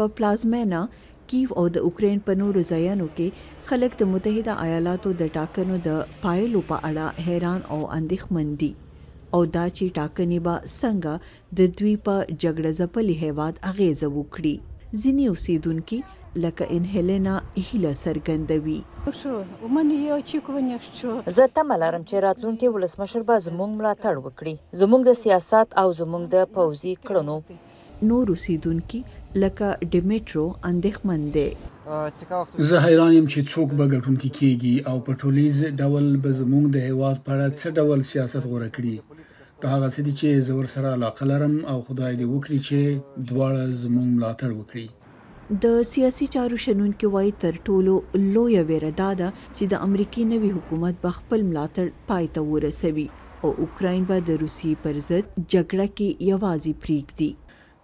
په پلازمینا کیو او د اوکرين په نورو ځایونو کې خلک د متحده ایالاتو د ټاکنو د پایلو په اړه حیران او اندېښمن دي او دا چې ټاکنې به څنګه د دوی په جګړه ځپلې هیواد اغیز وکړي ځینې اوسیدونکو لکه انهلینا هیله سرګندوي زه تمه لرم چې راتلونکي ولسمشر به زموږ ملاتړ وکړي زموږ د سیاست او زموږ د پوزي کړنو نور اوسیدونکي لکه ډیمیټرو اندېخمن دي زه حیران یم چې څوک به ګټونکي کیږي او په ټولیز ډول به زموږ د هیواد په اړه څه ډول سیاست غوړه کړي دا هغه څه دي چې زور سره علاقه لرم او خدای دې وکړي چې دواړه زموږ ملاتړ وکړي د سیاسي چارو شنونکو وای تر ټولو لوی ویره دا ده چې د امریکای نوي حکومت به خپل ملاتړ پای ته ورسوي او اوکرين به د روسي پر ضد جګړه کې یوازې پریږدي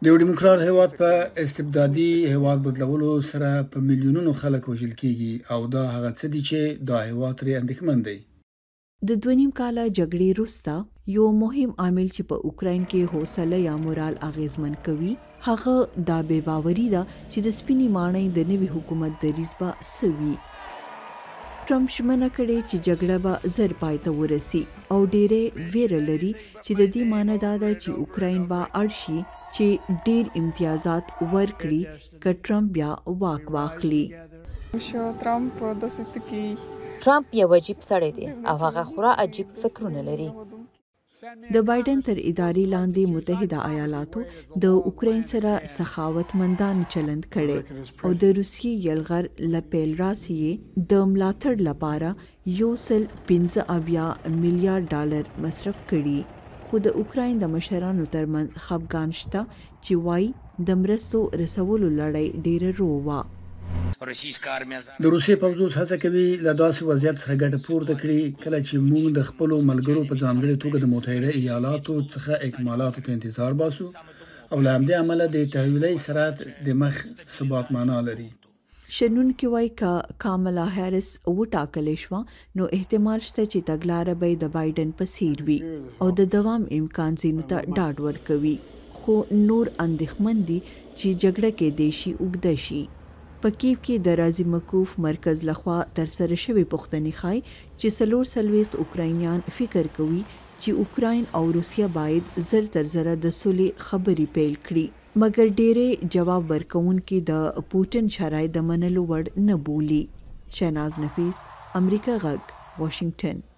د یو دیموکرات هیواد په استبدادي هیواد بدلولو سره په میلیونونو خلک وژل کیږي او دا هغه څه دي چې دا هیواد لري اندېښمن دی د دوینیم کال جګړې وروسته یو مهم عامل چې په اوکرين کې حوصله یا مورال اغیزمن کوي هغه دا بے باوري ده چې د سپینې مانۍ د نوي حکومت د ریسبه سوي ټرمپ شمنه کړې چې جګړه به زر پای ته ورسی او ډېرې ویره لري چې د دې معنی دا ده چې اوکرين به اړشي چې ډېر امتیازات ورکړي ک ټرمپ بیا واک واخلي شو ټرمپ داسې تکي ټرمپ یو عجیب سړی دی او هغه خورا عجیب فکرونه لري د بایدن تر ادارې لاندې متحده ایالاتو د اوکرين سره سخاوتمندان چلند کړي او د روسي یلغر لپیل راسي د ملاتړ لپاره یو سل 15 اویا میلیارډ ډالر مصرف کړي خو د اوکرين د مشرانو ترمنځ خپګان شته چې وای د مرستو رسولو لړۍ ډیره روه د روسي پوځ اوس هڅه کوي له داسې وضعیت څخه ګټه پورته کړي کله چې موږ د خپل ملګرو په ځانګړي توګه د متحده ایالاتو څخه اکمالاتو ته انتظار باسو او له همدې عمله د تحویلي سرعت د مخ ثبات معنا لري شنن کې وای کا کاملا هیرس وټاکلې شو نو احتمال شته چې تګلارې به د بایدن په سیر وي او د دوام امکان زینو ته ډاډ ورکوي خو نور اندېخمن دي چې جګړه کې دیشي وګدشي په کیف کې د رازی مکوف مرکز لخوا ترسره شوې پوښتنې ښایي چې سلور سلويت اوکراینیان فکر کوي چې اوکراین او روسیا باید زر تر زره د سولې خبرې پیل کړي مګر ډېرې جواب ورکوونکي د پوتن شرای د منلو وړ نه بولی شیناز نفیس امریکا غږ واشنگټن